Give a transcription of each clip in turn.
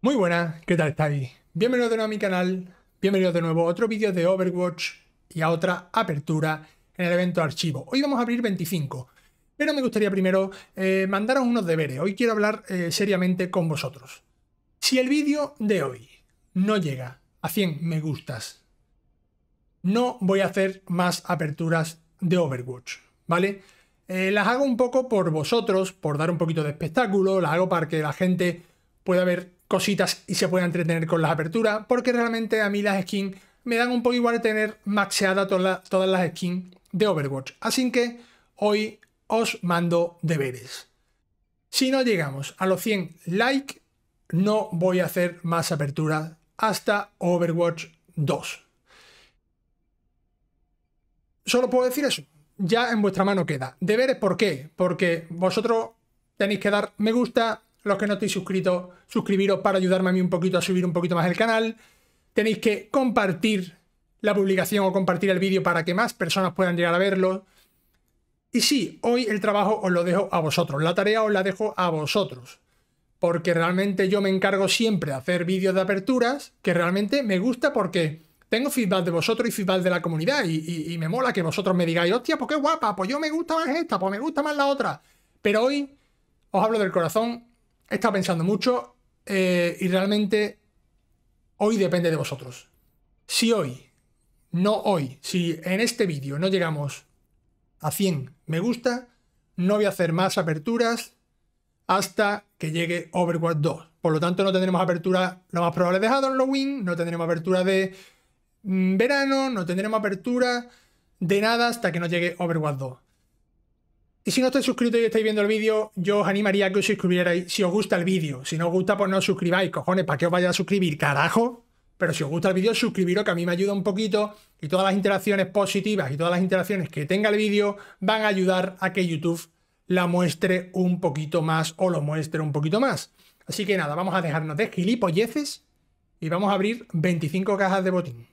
Muy buenas, ¿qué tal estáis? Bienvenidos de nuevo a mi canal, bienvenidos de nuevo a otro vídeo de Overwatch y a otra apertura en el evento archivo. Hoy vamos a abrir 25, pero me gustaría primero eh, mandaros unos deberes. Hoy quiero hablar eh, seriamente con vosotros. Si el vídeo de hoy no llega a 100 me gustas, no voy a hacer más aperturas de Overwatch, ¿vale? Eh, las hago un poco por vosotros, por dar un poquito de espectáculo, las hago para que la gente pueda ver cositas y se pueda entretener con las aperturas, porque realmente a mí las skins me dan un poco igual tener maxeada todas las skins de Overwatch. Así que hoy os mando deberes. Si no llegamos a los 100 likes, no voy a hacer más aperturas hasta Overwatch 2. Solo puedo decir eso. Ya en vuestra mano queda. Deberes, ¿por qué? Porque vosotros tenéis que dar me gusta, los que no estéis suscritos, suscribiros para ayudarme a mí un poquito a subir un poquito más el canal. Tenéis que compartir la publicación o compartir el vídeo para que más personas puedan llegar a verlo. Y sí, hoy el trabajo os lo dejo a vosotros, la tarea os la dejo a vosotros, porque realmente yo me encargo siempre de hacer vídeos de aperturas, que realmente me gusta porque tengo feedback de vosotros y feedback de la comunidad, y, y me mola que vosotros me digáis, hostia, pues qué guapa, pues yo me gusta más esta, pues me gusta más la otra. Pero hoy os hablo del corazón he estado pensando mucho eh, y realmente hoy depende de vosotros. Si hoy, no hoy, si en este vídeo no llegamos a 100 me gusta, no voy a hacer más aperturas hasta que llegue Overwatch 2. Por lo tanto, no tendremos apertura, lo más probable de Halloween, no tendremos apertura de mm, verano, no tendremos apertura de nada hasta que no llegue Overwatch 2. Y si no estáis suscritos y estáis viendo el vídeo, yo os animaría a que os suscribierais si os gusta el vídeo. Si no os gusta, pues no os suscribáis, cojones, ¿para qué os vaya a suscribir, carajo? Pero si os gusta el vídeo, suscribiros, que a mí me ayuda un poquito. Y todas las interacciones positivas y todas las interacciones que tenga el vídeo van a ayudar a que YouTube la muestre un poquito más o lo muestre un poquito más. Así que nada, vamos a dejarnos de gilipolleces y vamos a abrir 25 cajas de botín.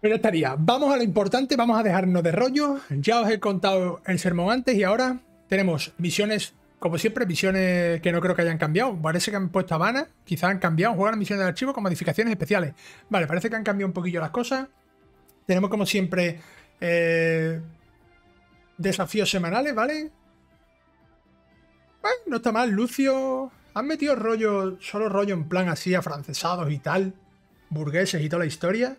Pero estaría. Vamos a lo importante, vamos a dejarnos de rollo. Ya os he contado el sermón antes y ahora tenemos misiones, como siempre, misiones que no creo que hayan cambiado. Parece que han puesto Habana, quizás han cambiado, juegan misiones de archivo con modificaciones especiales. Vale, parece que han cambiado un poquillo las cosas. Tenemos como siempre eh, desafíos semanales, ¿vale? no está mal, Lucio. Han metido rollo, solo rollo en plan así, afrancesados y tal, burgueses y toda la historia.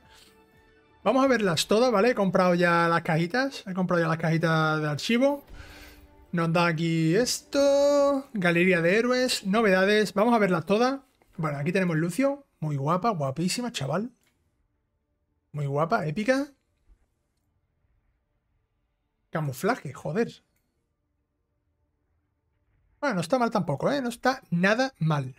Vamos a verlas todas, ¿vale? He comprado ya las cajitas. He comprado ya las cajitas de archivo. Nos da aquí esto. Galería de héroes, novedades. Vamos a verlas todas. Bueno, aquí tenemos Lucio. Muy guapa, guapísima, chaval. Muy guapa, épica. Camuflaje, joder. Bueno, no está mal tampoco, ¿eh? No está nada mal.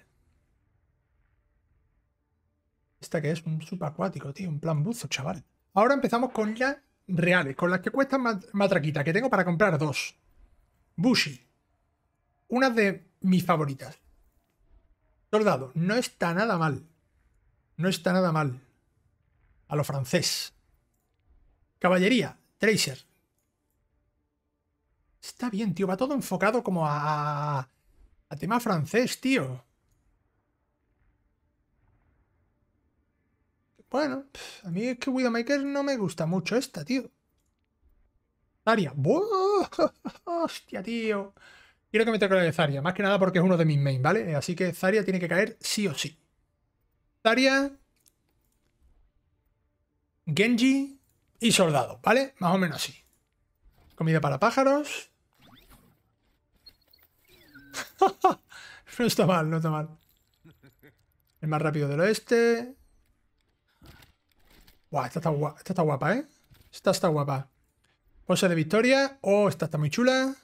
Esta que es un subacuático, tío. Un plan buzo, chaval. Ahora empezamos con las reales, con las que cuestan matraquita, que tengo para comprar dos. Bushi. Una de mis favoritas. Soldado, no está nada mal. No está nada mal. A lo francés. Caballería, Tracer. Está bien, tío. Va todo enfocado como a. a tema francés, tío. Bueno, a mí es que Widowmaker no me gusta mucho esta, tío. Zarya. ¡Hostia, tío! Quiero que me toque la de Zarya, más que nada porque es uno de mis main, ¿vale? Eh, así que Zarya tiene que caer sí o sí. Zarya... Genji y soldado, ¿vale? Más o menos así. Comida para pájaros. no está mal, no está mal. El más rápido del oeste esta está, guapa, está ¿eh? Esta está guapa. Posa de victoria. Oh, esta está muy chula.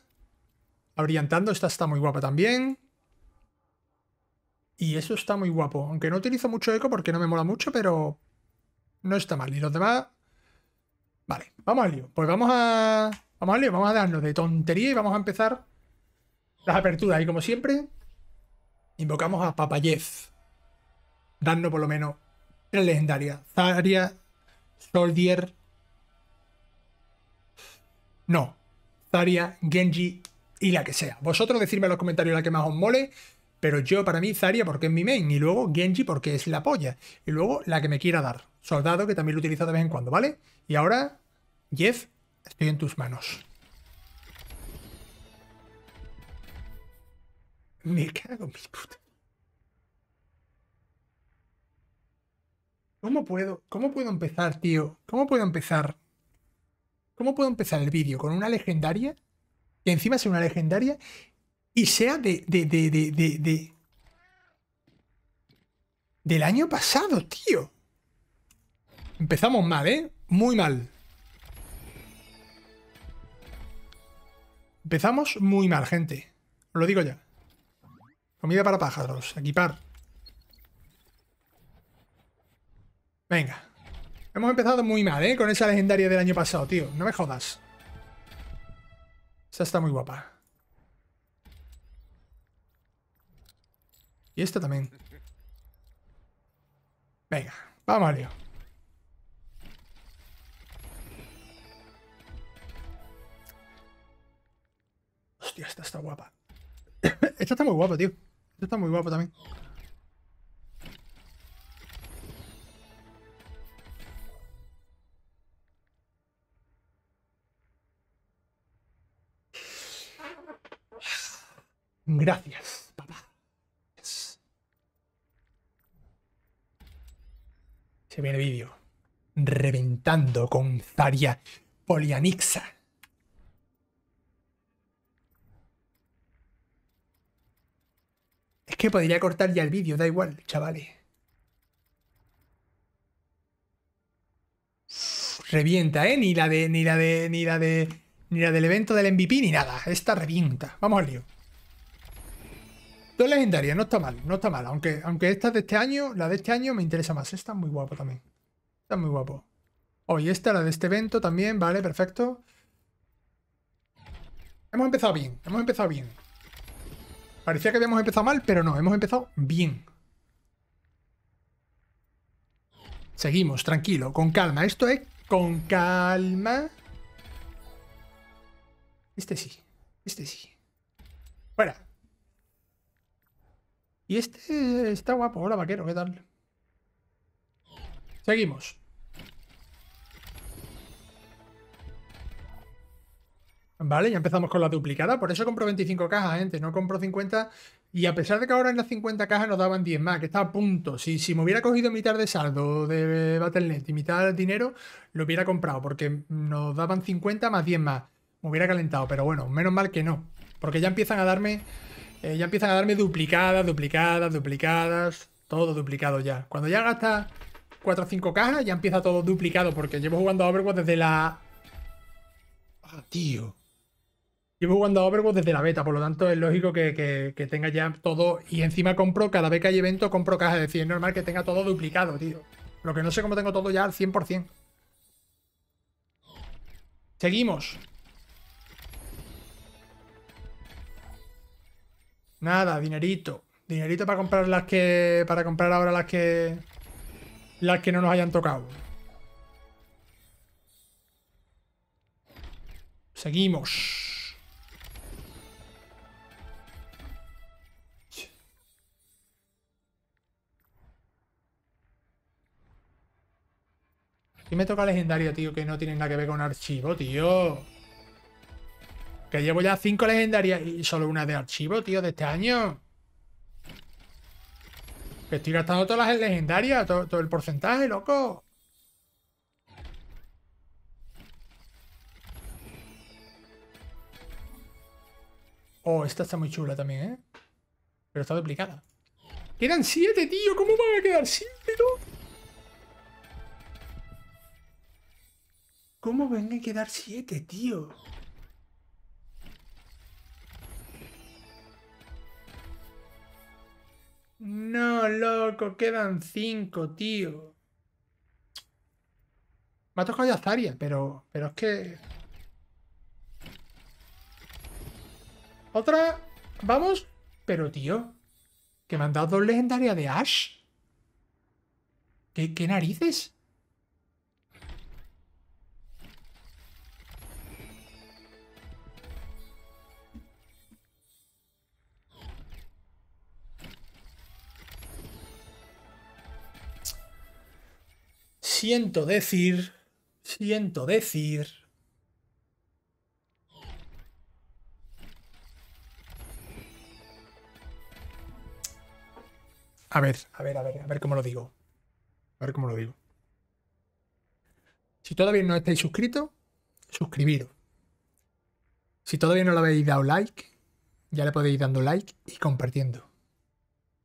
Abrillantando, esta está muy guapa también. Y eso está muy guapo. Aunque no utilizo mucho eco porque no me mola mucho, pero no está mal. Y los demás... Vale, vamos al lío. Pues vamos a... Vamos al lío, vamos a darnos de tontería y vamos a empezar las aperturas. Y como siempre, invocamos a Papayez. Dando por lo menos tres legendaria Zaria. Soldier. No. Zarya, Genji y la que sea. Vosotros decidme en los comentarios la que más os mole. Pero yo, para mí, Zarya porque es mi main. Y luego Genji porque es la polla. Y luego la que me quiera dar. Soldado que también lo utilizo de vez en cuando, ¿vale? Y ahora, Jeff, estoy en tus manos. Me cago en mi puta. ¿Cómo puedo? ¿Cómo puedo empezar, tío? ¿Cómo puedo empezar? ¿Cómo puedo empezar el vídeo? ¿Con una legendaria? Que encima sea una legendaria y sea de, Del año pasado, tío. Empezamos mal, ¿eh? Muy mal. Empezamos muy mal, gente. lo digo ya. Comida para pájaros. Equipar. Venga. Hemos empezado muy mal, ¿eh? Con esa legendaria del año pasado, tío. No me jodas. Esta está muy guapa. Y esta también. Venga, vamos a Hostia, esta está guapa. esta está muy guapa, tío. Esta está muy guapa también. Gracias, papá. Se Se viene vídeo. Reventando con Zaria Polianixa. Es que podría cortar ya el vídeo, da igual, chavales. Revienta, ¿eh? Ni la de, ni la de, ni la de, ni la del evento del MVP ni nada. Esta revienta. Vamos al lío. Dos legendarias, no está mal, no está mal. Aunque, aunque esta de este año, la de este año me interesa más. Esta es muy guapo también. Está muy guapo. Oh, y esta, la de este evento también, vale, perfecto. Hemos empezado bien, hemos empezado bien. Parecía que habíamos empezado mal, pero no, hemos empezado bien. Seguimos, tranquilo, con calma. Esto es con calma. Este sí, este sí. Fuera. Y este está guapo. Hola, vaquero, ¿qué tal? Seguimos. Vale, ya empezamos con la duplicada. Por eso compro 25 cajas, gente. No compro 50. Y a pesar de que ahora en las 50 cajas nos daban 10 más, que está a punto. Si, si me hubiera cogido mitad de saldo de Battle.net y mitad de dinero, lo hubiera comprado. Porque nos daban 50 más 10 más. Me hubiera calentado. Pero bueno, menos mal que no. Porque ya empiezan a darme eh, ya empiezan a darme duplicadas, duplicadas, duplicadas, todo duplicado ya. Cuando ya gasta 4 o 5 cajas, ya empieza todo duplicado, porque llevo jugando a Overwatch desde la... Ah, tío. Llevo jugando a Overwatch desde la beta, por lo tanto es lógico que, tenga ya todo. Y encima compro, cada vez que hay evento, compro cajas. Es decir, es normal que tenga todo duplicado, tío. Lo que no sé cómo tengo todo ya al 100%. Seguimos. Nada, dinerito. Dinerito para comprar las que. Para comprar ahora las que. Las que no nos hayan tocado. Seguimos. Y me toca legendario, tío, que no tiene nada que ver con archivo, tío. Que llevo ya cinco legendarias y solo una de archivo, tío, de este año. Que estoy gastando todas las legendarias, todo, el porcentaje, loco. Oh, esta está muy chula también, ¿eh? Pero está duplicada. Quedan siete, tío. ¿Cómo van a quedar siete, ¿Cómo van a quedar siete, tío? No, loco, quedan cinco, tío. Me ha tocado ya pero, pero es que... Otra... Vamos. Pero, tío. Que me han dado dos legendarias de Ash. qué narices? siento decir, siento decir... A ver, a ver, a ver, a ver cómo lo digo. A ver cómo lo digo. Si todavía no estáis suscritos, suscribiros. Si todavía no le habéis dado like, ya le podéis dando like y compartiendo.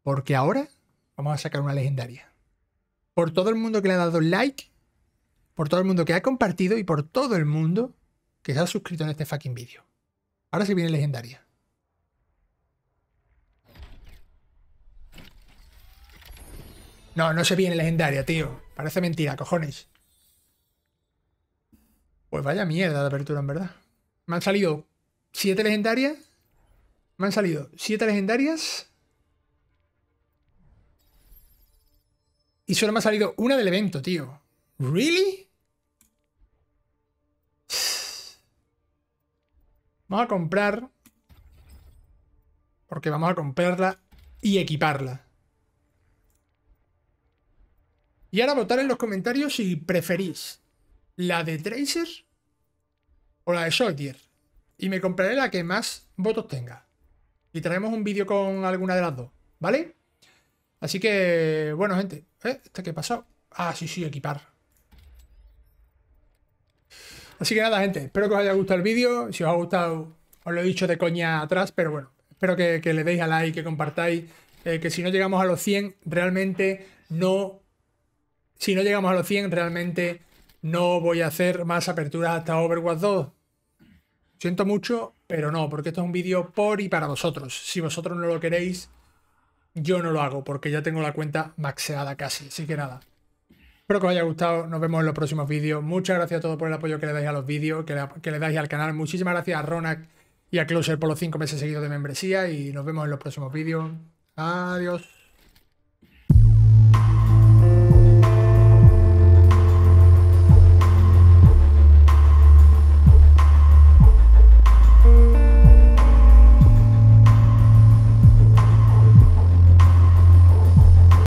Porque ahora vamos a sacar una legendaria por todo el mundo que le ha dado like, por todo el mundo que ha compartido y por todo el mundo que se ha suscrito en este fucking vídeo. Ahora se viene legendaria. No, no se viene legendaria, tío. Parece mentira, cojones. Pues vaya mierda de apertura, en verdad. Me han salido siete legendarias. Me han salido siete legendarias Y solo me ha salido una del evento, tío. ¿Really? Vamos a comprar. Porque vamos a comprarla y equiparla. Y ahora votar en los comentarios si preferís la de Tracer o la de Soldier. Y me compraré la que más votos tenga. Y traemos un vídeo con alguna de las dos, ¿vale? Así que, bueno, gente. ¿Eh? ¿Este qué pasó? Ah, sí, sí, equipar. Así que nada, gente. Espero que os haya gustado el vídeo. Si os ha gustado, os lo he dicho de coña atrás, pero bueno. Espero que, le deis a like, que compartáis. Eh, que si no llegamos a los 100, realmente no... Si no llegamos a los 100, realmente no voy a hacer más aperturas hasta Overwatch 2. Siento mucho, pero no, porque esto es un vídeo por y para vosotros. Si vosotros no lo queréis, yo no lo hago porque ya tengo la cuenta maxeada casi, así que nada. Espero que os haya gustado, nos vemos en los próximos vídeos. Muchas gracias a todos por el apoyo que le dais a los vídeos, que le, dais al canal. Muchísimas gracias a Ronak y a Closer por los 5 meses seguidos de membresía y nos vemos en los próximos vídeos. Adiós.